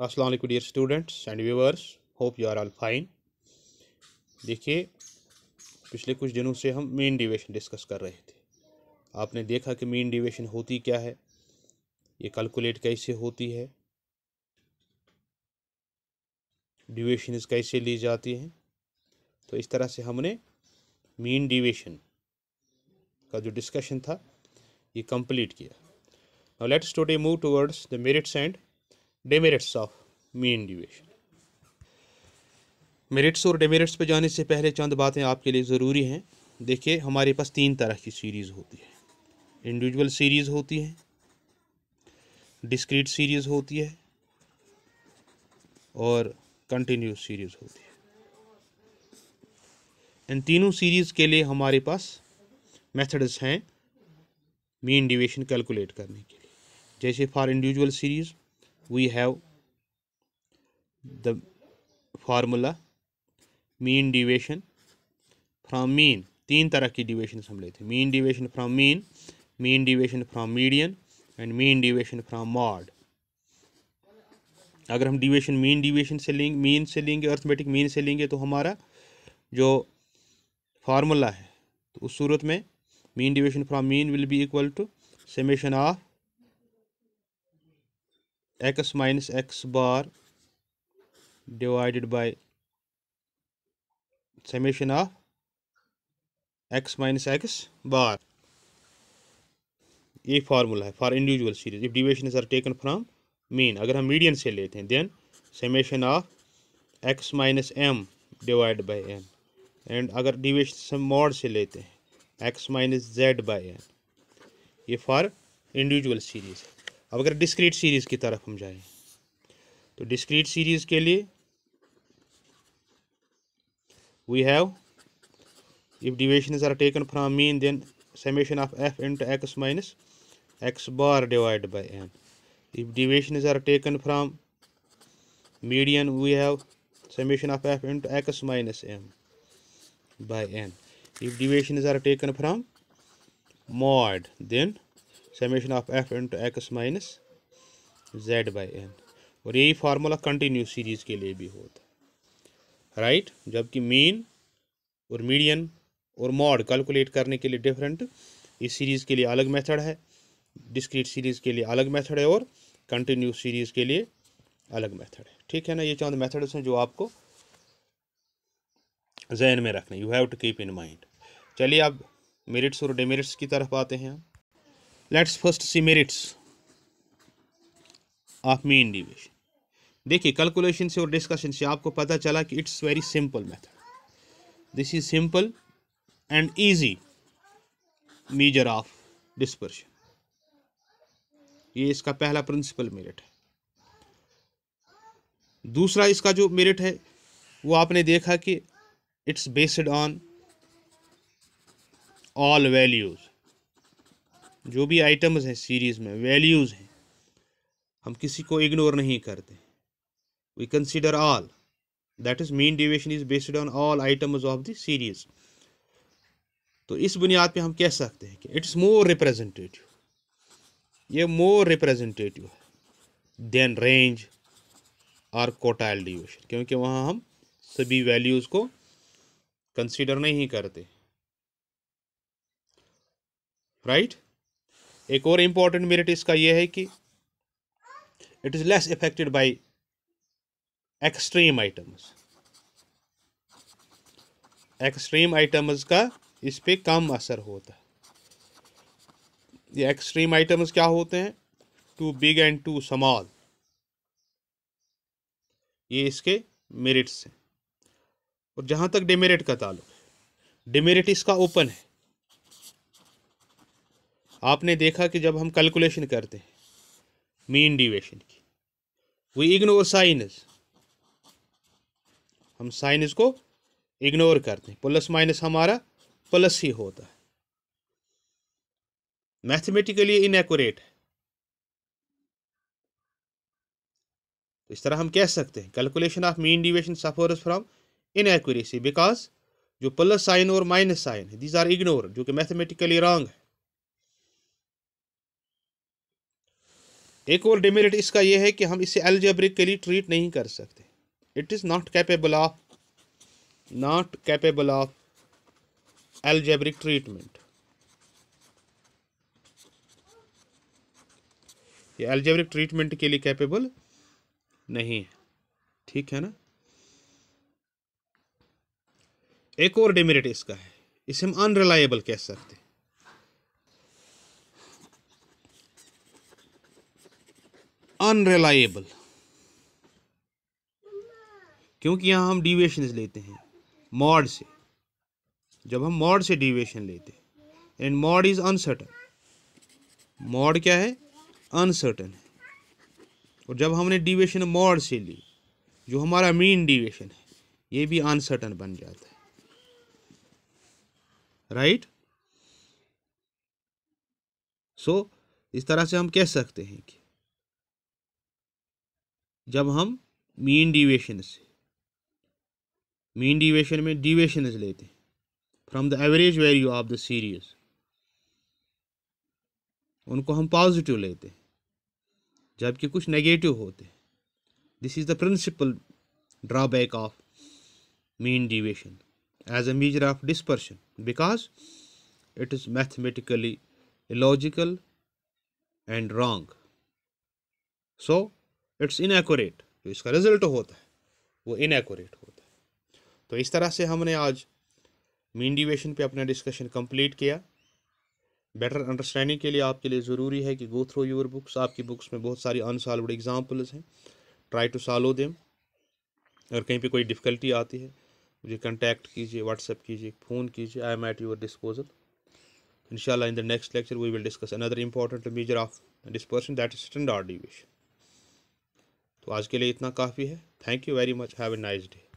अस्सलाम वालेकुम dear students and viewers hope you are all fine देखिए पिछले कुछ दिनों से हम मेन डिवेशन डिस्कस कर रहे थे आपने देखा कि मेन डिवेशन होती क्या है ये कैलकुलेट कैसे होती है डिवेशन कैसे ली जाती हैं तो इस तरह से हमने मेन डिवेशन का जो डिस्कशन था ये कंप्लीट किया now let's today move towards the merits and demerits of mean deviation merits और डेमेरिट्स पर जाने से पहले चंद बातें आपके लिए ज़रूरी हैं देखिए हमारे पास तीन तरह की सीरीज़ होती है इंडिविजुअल सीरीज़ होती है डिस्क्रीट सीरीज़ होती है और कंटिन्यूस सीरीज़ होती है इन तीनों सीरीज़ के लिए हमारे पास मेथड्स हैं मीन डिवेशन कैलकुलेट करने के लिए जैसे for individual series we have the formula mean deviation from mean तीन तरह की डिवेशन हम लेते हैं mean deviation from mean mean deviation from median and mean deviation from mode अगर हम डिवेशन मीन डिवेशन से लेंगे मीन से लेंगे अर्थमेटिक मीन से लेंगे तो हमारा जो फार्मूला है तो उस सूरत में mean deviation from mean will be equal to summation of X minus X bar divided by summation of X minus X bar ये फार्मूला है for individual series if deviation are taken from mean अगर हम median से लेते हैं then summation of X minus M divide by N and अगर deviation से mode से लेते हैं X minus Z by N ये फॉर इंडिविजुअल सीरीज़ है अब अगर डिस्क्रीट सीरीज़ की तरफ हम जाए तो डिस्क्रीट सीरीज़ के लिए we have if deviation are taken from mean then summation of F into X minus X bar divide by N if deviation are taken from median we have summation of F into X minus M by N if deviation are taken from mode then summation of F into X minus Z by N और यही formula continue series के लिए भी होता है right जबकि mean और median और मॉड कैलकुलेट करने के लिए डिफरेंट इस सीरीज़ के लिए अलग मेथड है डिस्क्रीट सीरीज़ के लिए अलग मेथड है और कंटिन्यू सीरीज़ के लिए अलग मेथड है ठीक है ना ये चंद मेथड्स हैं जो आपको जहन में रखने you have to keep in mind चलिए अब मेरिट्स और डेमेरिट्स की तरफ आते हैं हम let's first see merits of mean division देखिए कैलकुलेशन से और डिस्कशन से आपको पता चला कि it's very simple method this is simple and easy measure of dispersion ये इसका पहला प्रिंसिपल मेरिट है दूसरा इसका जो मेरिट है वो आपने देखा कि it's based on all values जो भी आइटम्स हैं सीरीज़ में वैल्यूज़ हैं हम किसी को इग्नोर नहीं करते we consider all that is mean deviation is based on all items of the series तो इस बुनियाद पे हम कह सकते हैं कि इट्स मोर रिप्रेजेंटेटिव ये मोर रिप्रेजेंटेटिव है देन रेंज और कोटाइल डिवेशन क्योंकि वहाँ हम सभी वैल्यूज़ को कंसिडर नहीं करते राइट right? एक और इम्पॉर्टेंट मेरिट इसका यह है कि it is less affected by extreme items extreme items का इस पर कम असर होता है ये एक्सट्रीम आइटम्स क्या होते हैं too big and too small ये इसके मेरिट्स हैं और जहाँ तक डिमेरिट का ताल्लुक है डिमेरिट इसका ओपन है आपने देखा कि जब हम कैलकुलेशन करते हैं मीन डिवेशन की वी इग्नोर साइनस हम साइनस को इग्नोर करते हैं प्लस माइनस हमारा प्लस ही होता है मैथमेटिकली इनएकोरेट है तो इस तरह हम कह सकते हैं calculation of mean deviation suffers from inaccuracy because जो प्लस साइन और माइनस साइन है दीज आर इग्नोर जो कि मैथमेटिकली रॉन्ग है एक और डिमेरिट इसका यह है कि हम इसे एलजेब्रिकली ट्रीट नहीं कर सकते it is not capable of not capable of algebraic treatment ये एल्जेब्रिक ट्रीटमेंट के लिए कैपेबल नहीं है ठीक है ना एक और डिमेरिट इसका है इसे हम अनरिलायबल कह सकते हैं अनरिलायबल क्योंकि यहां हम डिविएशन लेते हैं मॉड से जब हम मॉड से डिविएशन लेते हैं and mode is uncertain mode क्या है अनसर्टन है और जब हमने डिविएशन मॉड से ली जो हमारा मेन डिविएशन है ये भी अनसर्टन बन जाता है राइट सो so, इस तरह से हम कह सकते हैं कि जब हम मीन डिवेशन से मीन डिवेशन में डिवेशन लेते हैं from the average value of the series उनको हम पॉजिटिव लेते हैं जबकि कुछ नेगेटिव होते हैं this is the principal drawback of mean deviation as a measure of dispersion because it is mathematically logical and wrong so it's inaccurate जो इसका रिजल्ट होता है वो इनएकोरेट होता है तो इस तरह से हमने आज मीन डिवेशन पे अपना डिस्कशन कंप्लीट किया बेटर अंडरस्टैंडिंग के लिए आपके लिए ज़रूरी है कि गो थ्रू योर बुक्स आपकी बुक्स में बहुत सारी अनसॉल्वड एग्जाम्पल्स हैं ट्राई टू सॉलो देम अगर कहीं पे कोई डिफ़िकल्टी आती है मुझे कॉन्टैक्ट कीजिए व्हाट्सअप कीजिए फ़ोन कीजिए I am at your disposal in in the next lecture we will discuss another important measure of dispersion that is standard deviation तो आज के लिए इतना काफ़ी है thank you very much have a nice day